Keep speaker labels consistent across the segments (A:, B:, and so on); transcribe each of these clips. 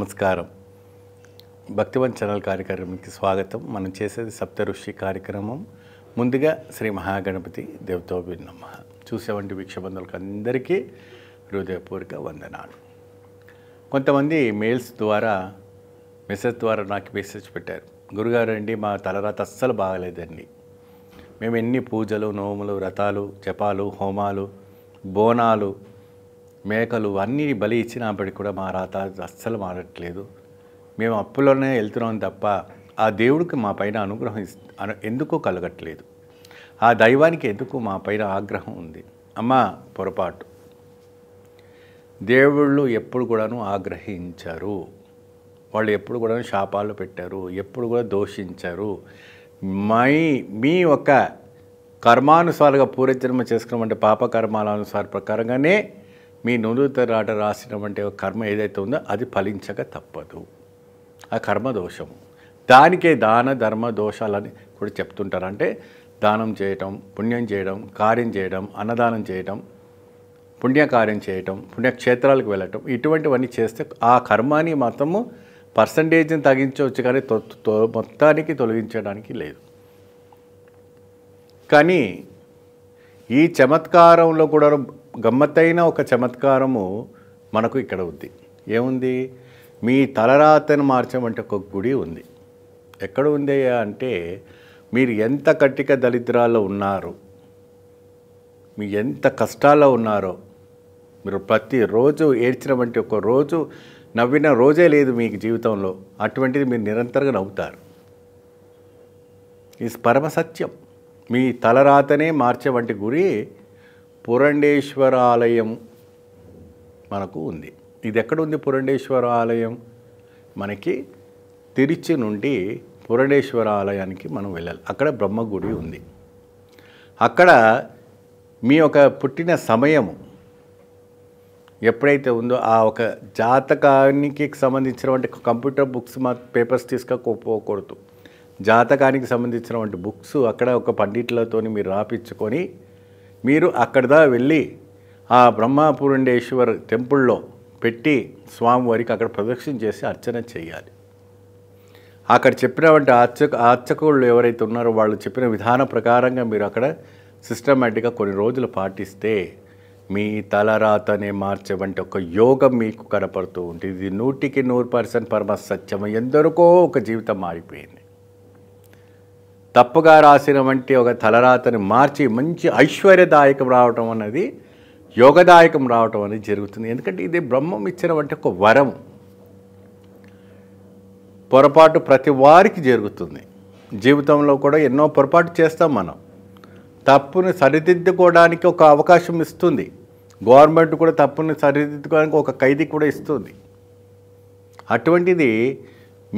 A: నమస్కారం భక్తివన్ ఛానల్ కార్యక్రమానికి స్వాగతం మనం చేసేది సప్తఋషి కార్యక్రమం ముందుగా శ్రీ మహాగణపతి దేవతో విన్నమ్మ చూసేవంటి వీక్షబంధులకు అందరికీ హృదయపూర్వక వందనాలు కొంతమంది మెయిల్స్ ద్వారా మెసేజ్ ద్వారా నాకు మెసేజ్ పెట్టారు గురుగారు అండి మా తలరాత అస్సలు బాగలేదండి మేము ఎన్ని పూజలు నోములు వ్రతాలు జపాలు హోమాలు బోనాలు మేకలు అన్నీ బలి ఇచ్చినప్పటికీ కూడా మా రాత అస్సలు మారట్లేదు మేము అప్పులోనే వెళ్తున్నాం తప్ప ఆ దేవుడికి మా పైన అనుగ్రహం ఎందుకో కలగట్లేదు ఆ దైవానికి ఎందుకు మా పైన ఆగ్రహం ఉంది అమ్మ పొరపాటు దేవుళ్ళు ఎప్పుడు కూడాను ఆగ్రహించరు వాళ్ళు ఎప్పుడు కూడా శాపాలు పెట్టారు ఎప్పుడు కూడా దోషించరు మై మీ ఒక కర్మానుసారంగా పూర్వజన్మ చేసుకున్నటువంటి పాప అనుసార ప్రకారంగానే మీ నుదుతరాట రాసినటువంటి కర్మ ఏదైతే ఉందో అది ఫలించక తప్పదు ఆ కర్మ దోషం దానికే దాన ధర్మ దోషాలని కూడా చెప్తుంటారు అంటే దానం చేయటం పుణ్యం చేయడం కార్యం చేయడం అన్నదానం చేయటం పుణ్యకార్యం చేయటం పుణ్యక్షేత్రాలకు వెళ్ళటం ఇటువంటివన్నీ చేస్తే ఆ కర్మాన్ని మాత్రము పర్సంటేజ్ని తగ్గించవచ్చు కానీ మొత్తానికి తొలగించడానికి లేదు కానీ ఈ చమత్కారంలో కూడా గమ్మత్తైన ఒక చమత్కారము మనకు ఇక్కడ ఉంది ఏముంది మీ తలరాతను మార్చమంటే ఒక గుడి ఉంది ఎక్కడ ఉంది అంటే మీరు ఎంత కట్టిక దళిద్రాల్లో ఉన్నారు మీ ఎంత కష్టాల్లో ఉన్నారో మీరు ప్రతిరోజు వంటి ఒక రోజు నవ్విన రోజే లేదు మీకు జీవితంలో అటువంటిది మీరు నిరంతరంగా నవ్వుతారు ఇది పరమసత్యం సత్యం మీ తలరాతనే మార్చే వంటి గురి పురండేశ్వర ఆలయం మనకు ఉంది ఇది ఎక్కడ ఉంది పురండేశ్వర ఆలయం మనకి తిరుచి నుండి పురండేశ్వర ఆలయానికి మనం వెళ్ళాలి అక్కడ బ్రహ్మగుడి ఉంది అక్కడ మీ యొక్క పుట్టిన సమయము ఎప్పుడైతే ఉందో ఆ ఒక జాతకానికి వంటి కంప్యూటర్ బుక్స్ మా పేపర్స్ తీసుకోకపోకూడదు జాతకానికి వంటి బుక్స్ అక్కడ ఒక పండిట్లతో మీరు రాపించుకొని మీరు అక్కడిదా వెళ్ళి ఆ బ్రహ్మపురండేశ్వర్ టెంపుల్లో పెట్టి స్వామివారికి అక్కడ ప్రదక్షిణ చేసి అర్చన చేయాలి అక్కడ చెప్పినటువంటి ఆర్చక అర్చకులు ఎవరైతే ఉన్నారో వాళ్ళు చెప్పిన విధాన ప్రకారంగా మీరు అక్కడ సిస్టమేటిక్గా కొన్ని రోజులు పాటిస్తే మీ తలరాతనే వంటి ఒక యోగం మీకు కనపడుతూ ఉంటుంది ఇది నూటికి నూరు పర్సెంట్ పరమ సత్యం ఎందరికో ఒక జీవితం మారిపోయింది తప్పుగా రాసిన వంటి ఒక తలరాతని మార్చి మంచి ఐశ్వర్యదాయకం రావటం అన్నది యోగదాయకం రావటం అనేది జరుగుతుంది ఎందుకంటే ఇది బ్రహ్మం ఇచ్చిన వంటి ఒక వరం పొరపాటు ప్రతి వారికి జరుగుతుంది జీవితంలో కూడా ఎన్నో పొరపాటు చేస్తాం మనం తప్పుని సరిదిద్దుకోవడానికి ఒక అవకాశం ఇస్తుంది గవర్నమెంట్ కూడా తప్పుని సరిదిద్దుకోవడానికి ఒక ఖైదీ కూడా ఇస్తుంది అటువంటిది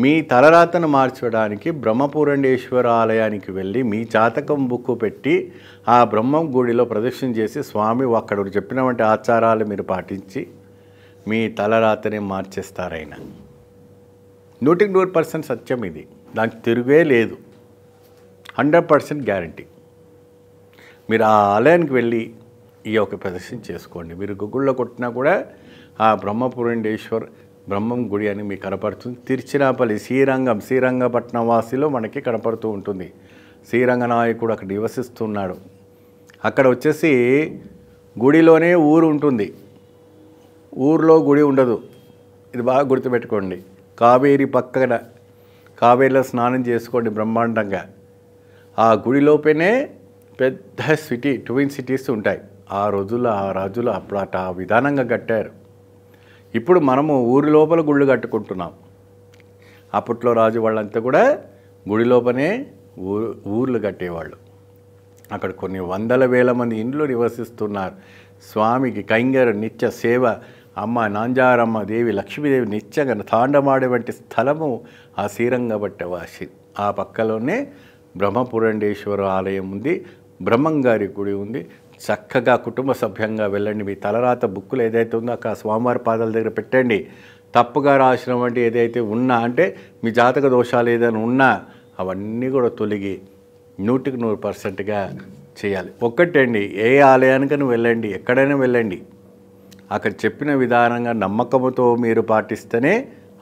A: మీ తలరాతను మార్చడానికి బ్రహ్మపురండేశ్వర ఆలయానికి వెళ్ళి మీ జాతకం బుక్కు పెట్టి ఆ బ్రహ్మం గుడిలో ప్రదక్షిణ చేసి స్వామి అక్కడ చెప్పిన వంటి ఆచారాలు మీరు పాటించి మీ తలరాతని మార్చేస్తారైనా నూటికి నూరు పర్సెంట్ సత్యం ఇది దానికి తిరుగే లేదు హండ్రెడ్ పర్సెంట్ గ్యారంటీ మీరు ఆ ఆలయానికి వెళ్ళి ఈ యొక్క ప్రదర్శన చేసుకోండి మీరు గూగుల్లో కొట్టినా కూడా ఆ బ్రహ్మపురండేశ్వర్ బ్రహ్మం గుడి అని మీకు కనపడుతుంది తిరుచిరాపల్లి శ్రీరంగం శ్రీరంగపట్నం వాసిలో మనకి కనపడుతూ ఉంటుంది శ్రీరంగ నాయకుడు అక్కడ నివసిస్తున్నాడు అక్కడ వచ్చేసి గుడిలోనే ఊరు ఉంటుంది ఊర్లో గుడి ఉండదు ఇది బాగా గుర్తుపెట్టుకోండి కావేరి పక్కన కావేరిలో స్నానం చేసుకోండి బ్రహ్మాండంగా ఆ గుడిలోపేనే పెద్ద సిటీ ట్విన్ సిటీస్ ఉంటాయి ఆ రోజుల్లో ఆ రాజులు అప్పుడు అట ఆ విధానంగా కట్టారు ఇప్పుడు మనము ఊరి లోపల గుళ్ళు కట్టుకుంటున్నాం అప్పట్లో రాజు వాళ్ళంతా కూడా గుడి లోపనే ఊరు ఊర్లు కట్టేవాళ్ళు అక్కడ కొన్ని వందల వేల మంది ఇండ్లు నివసిస్తున్నారు స్వామికి కైంగర్ నిత్య సేవ అమ్మ నాంజారమ్మ దేవి లక్ష్మీదేవి నిత్యంగా తాండమాడే వంటి స్థలము ఆ శ్రీరంగ ఆ పక్కలోనే బ్రహ్మపురండేశ్వర ఆలయం ఉంది బ్రహ్మంగారి గుడి ఉంది చక్కగా కుటుంబ సభ్యంగా వెళ్ళండి మీ తలరాత బుక్కులు ఏదైతే ఉందో అక్కడ స్వామివారి పాదాల దగ్గర పెట్టండి తప్పుగా రాసిన వంటి ఏదైతే ఉన్నా అంటే మీ జాతక దోషాలు ఏదైనా ఉన్నా అవన్నీ కూడా తొలగి నూటికి నూరు పర్సెంట్గా చేయాలి ఒక్కటండి ఏ ఆలయానికైనా వెళ్ళండి ఎక్కడైనా వెళ్ళండి అక్కడ చెప్పిన విధానంగా నమ్మకంతో మీరు పాటిస్తేనే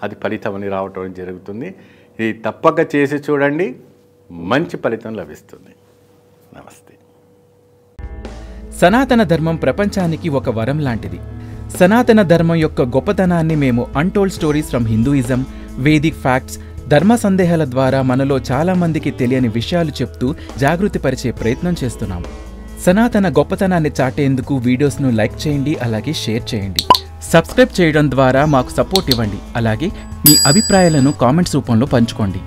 A: అది ఫలితం అని రావటం జరుగుతుంది ఇది తప్పక చేసి చూడండి మంచి ఫలితం లభిస్తుంది నమస్తే సనాతన ధర్మం ప్రపంచానికి ఒక వరం లాంటిది సనాతన ధర్మం యొక్క గొప్పతనాన్ని మేము untold stories from Hinduism Vedic facts ధర్మ సందేహాల ద్వారా మనలో చాలామందికి తెలియని విషయాలు చెప్తూ జాగృతిపరిచే ప్రయత్నం చేస్తున్నాము సనాతన గొప్పతనాన్ని చాటేందుకు వీడియోస్ను లైక్ చేయండి అలాగే షేర్ చేయండి సబ్స్క్రైబ్ చేయడం ద్వారా మాకు సపోర్ట్ ఇవ్వండి అలాగే మీ అభిప్రాయాలను కామెంట్స్ రూపంలో పంచుకోండి